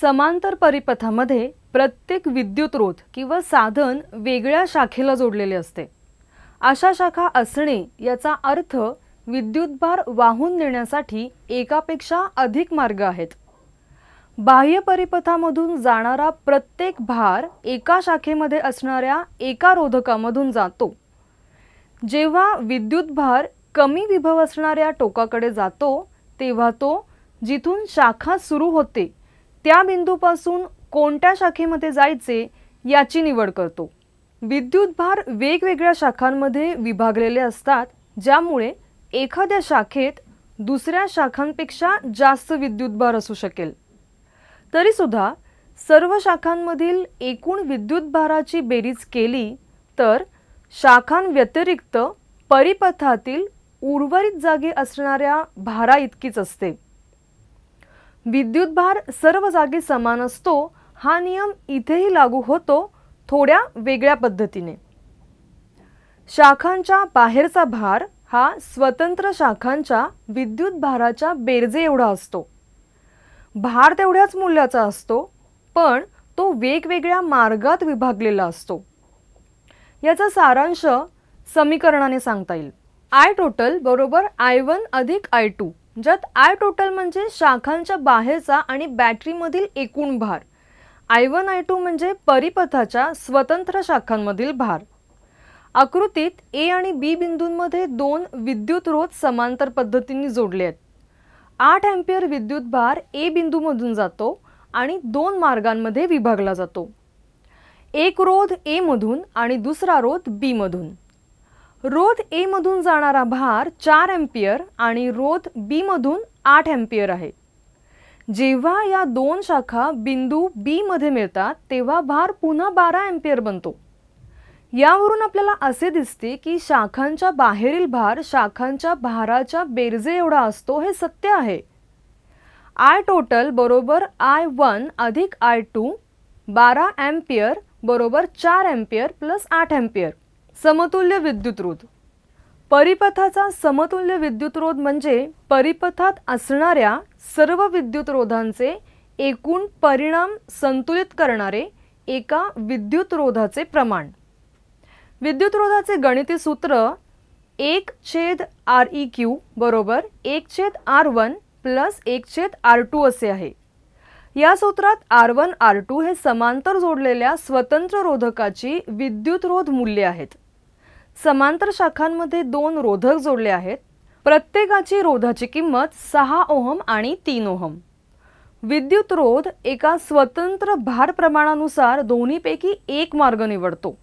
समांतर परिपथामध्ये प्रत्येक विद्युत रोध किंवा साधन वेगळ्या शाखेला जोडलेले असते अशा शाखा असणे याचा अर्थ विद्युतभार वाहून नेण्यासाठी एकापेक्षा अधिक मार्ग आहेत बाह्य परिपथामधून जाणारा प्रत्येक भार एका शाखेमध्ये असणाऱ्या एका रोधकामधून जातो जेव्हा विद्युत भार कमी विभव असणाऱ्या टोकाकडे जातो तेव्हा तो जिथून शाखा सुरू होते त्या बिंदूपासून कोणत्या शाखेमध्ये जायचे याची निवड करतो विद्युत भार वेगवेगळ्या शाखांमध्ये विभागलेले असतात ज्यामुळे एखाद्या शाखेत दुसऱ्या शाखांपेक्षा जास्त विद्युत भार असू शकेल तरीसुद्धा सर्व शाखांमधील एकूण विद्युत भाराची बेरीज केली तर शाखांव्यतिरिक्त परिपथातील उर्वरित जागे असणाऱ्या भारा इतकीच असते विद्युत भार सर्व जागी समान असतो हा नियम इथेही लागू होतो थोड्या वेगळ्या पद्धतीने शाखांच्या बाहेरचा भार हा स्वतंत्र शाखांच्या विद्युत भाराच्या बेरजे एवढा असतो भार तेवढ्याच मूल्याचा असतो पण तो वेगवेगळ्या मार्गात विभागलेला असतो याचा सारांश समीकरणाने सांगता येईल आय टोटल बरोबर आय वन अधिक आय टू ज्यात आय टोटल म्हणजे शाखांच्या बाहेरचा आणि बॅटरीमधील एकूण भार आय वन आय टू म्हणजे परिपथाच्या स्वतंत्र शाखांमधील भार आकृतीत ए आणि बी बिंदूंमध्ये दोन विद्युत रोध समांतर पद्धतीने जोडले आहेत आठ अँपिअर विद्युत भार ए बिंदूमधून जातो आणि दोन मार्गांमध्ये विभागला जातो एक रोध एमधून आणि दुसरा रोध बीमधून रोध ए मधून जाणारा भार चार एम्पियर आणि रोध बी मधून आठ एम्पियर आहे जेव्हा या दोन शाखा बिंदू बी मध्ये मिळतात तेव्हा भार पुन्हा बारा एम्पियर बनतो यावरून आपल्याला असे दिसते की शाखांच्या बाहेरील भार शाखांच्या भाराच्या बेरजे एवढा असतो हे सत्य आहे आय टोटल बरोबर आय वन अधिक आय टू बारा एम्पियर बरोबर चार एम्पियर प्लस आठ एम्पियर समतुल्य विद्युतरोध परिपथाचा समतुल्य विद्युतरोध म्हणजे परिपथात असणाऱ्या सर्व विद्युतरोधांचे एकूण परिणाम संतुलित करणारे एका विद्युतरोधाचे प्रमाण विद्युतरोधाचे गणिती सूत्र एक छेद आर ई क्यू बरोबर एक छेद आर वन प्लस एक छेद आर टू असे आहे या सूत्रात आर वन आर टू हे समांतर जोडलेल्या स्वतंत्र रोधकाची विद्युतरोध मूल्ये आहेत समांतर शाखांमध्ये दोन रोधक जोडले आहेत प्रत्येकाची रोधाची किंमत सहा ओहम आणि तीन ओहम विद्युत रोध एका स्वतंत्र भार प्रमाणानुसार दोन्हीपैकी एक मार्ग निवडतो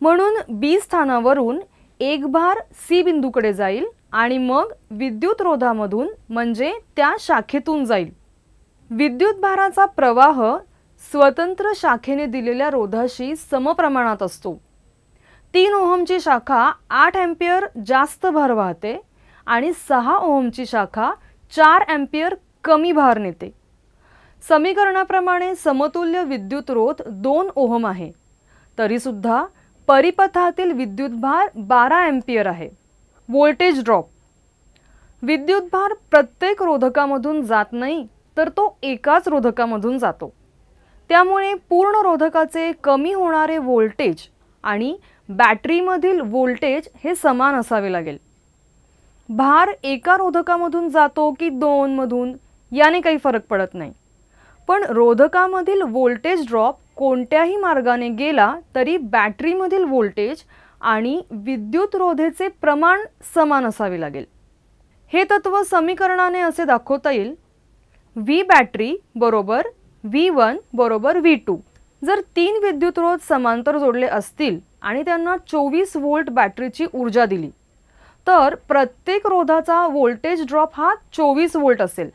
म्हणून बी स्थानावरून एक भार सी बिंदूकडे जाईल आणि मग विद्युत रोधामधून म्हणजे त्या शाखेतून जाईल विद्युत भाराचा प्रवाह स्वतंत्र शाखेने दिलेल्या रोधाशी समप्रमाणात असतो तीन ओहमची शाखा आठ एम्पियर जास्त भार वाहते आणि सहा ओहमची शाखा चार ॲम्पियर कमी भार नेते समीकरणाप्रमाणे समतुल्य विद्युत रोध दोन ओहम आहे तरीसुद्धा परिपथातील विद्युत भार बारा ॲम्पियर आहे वोल्टेज ड्रॉप विद्युत भार प्रत्येक रोधकामधून जात नाही तर तो एकाच रोधकामधून जातो त्यामुळे पूर्ण रोधकाचे कमी होणारे व्होल्टेज आणि बॅटरीमधील व्होल्टेज हे समान असावे लागेल भार एका रोधकामधून जातो की दोनमधून याने काही फरक पडत नाही पण रोधकामधील व्होल्टेज ड्रॉप कोणत्याही मार्गाने गेला तरी बॅटरीमधील व्होल्टेज आणि विद्युत रोधेचे प्रमाण समान असावे लागेल हे तत्त्व समीकरणाने असे दाखवता येईल व्ही बॅटरी बरोबर व्ही वन बरोबर व्ही टू जर तीन विद्युत रोध समांतर जोडले असतील आणि त्यांना चोवीस वोल्ट बॅटरीची ऊर्जा दिली तर प्रत्येक रोधाचा वोल्टेज ड्रॉप हा चोवीस वोल्ट असेल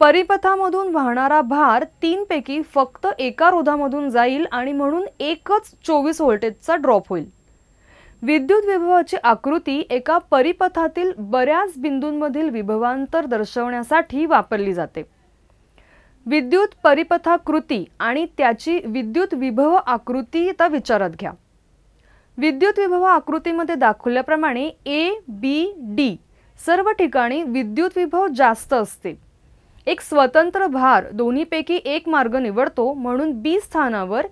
परिपथामधून वाहणारा भार तीनपैकी फक्त एका रोधामधून जाईल आणि म्हणून एकच चोवीस व्होल्टेजचा ड्रॉप होईल विद्युत विभवाची आकृती एका परिपथातील बऱ्याच बिंदूंमधील विभवांतर दर्शवण्यासाठी वापरली जाते विद्युत परिपथाकृती आणि त्याची विद्युत विभव आकृती तर विचारात घ्या विद्युत विभव आकृतीमध्ये दाखवल्याप्रमाणे ए बी डी सर्व ठिकाणी विद्युत विभव जास्त असते एक स्वतंत्र भार दोन्हीपैकी एक मार्ग निवडतो म्हणून बी स्थानावर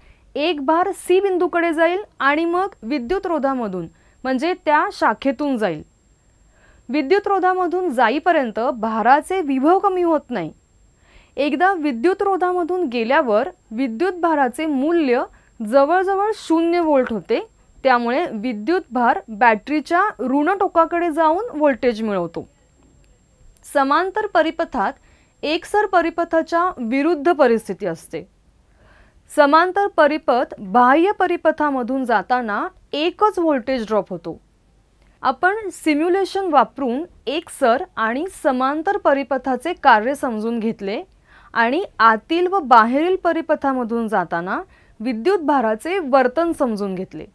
एक भार सी बिंदूकडे जाईल आणि मग विद्युत रोधामधून म्हणजे त्या शाखेतून जाईल विद्युत रोधामधून जाईपर्यंत भाराचे विभव कमी होत नाही एकदा विद्युत रोधामधून गेल्यावर विद्युत भाराचे मूल्य जवळजवळ शून्य वोल्ट होते त्यामुळे विद्युत भार बॅटरीच्या ऋण टोकाकडे जाऊन व्होल्टेज मिळवतो समांतर परिपथात एकसर परिपथाच्या विरुद्ध परिस्थिती असते समांतर परिपथ बाह्य परिपथामधून जाताना एकच व्होल्टेज ड्रॉप होतो आपण सिम्युलेशन वापरून एकसर आणि समांतर परिपथाचे कार्य समजून घेतले आणि आतील व बाहेरील परिपथामधून जाताना विद्युत भाराचे वर्तन समजून घेतले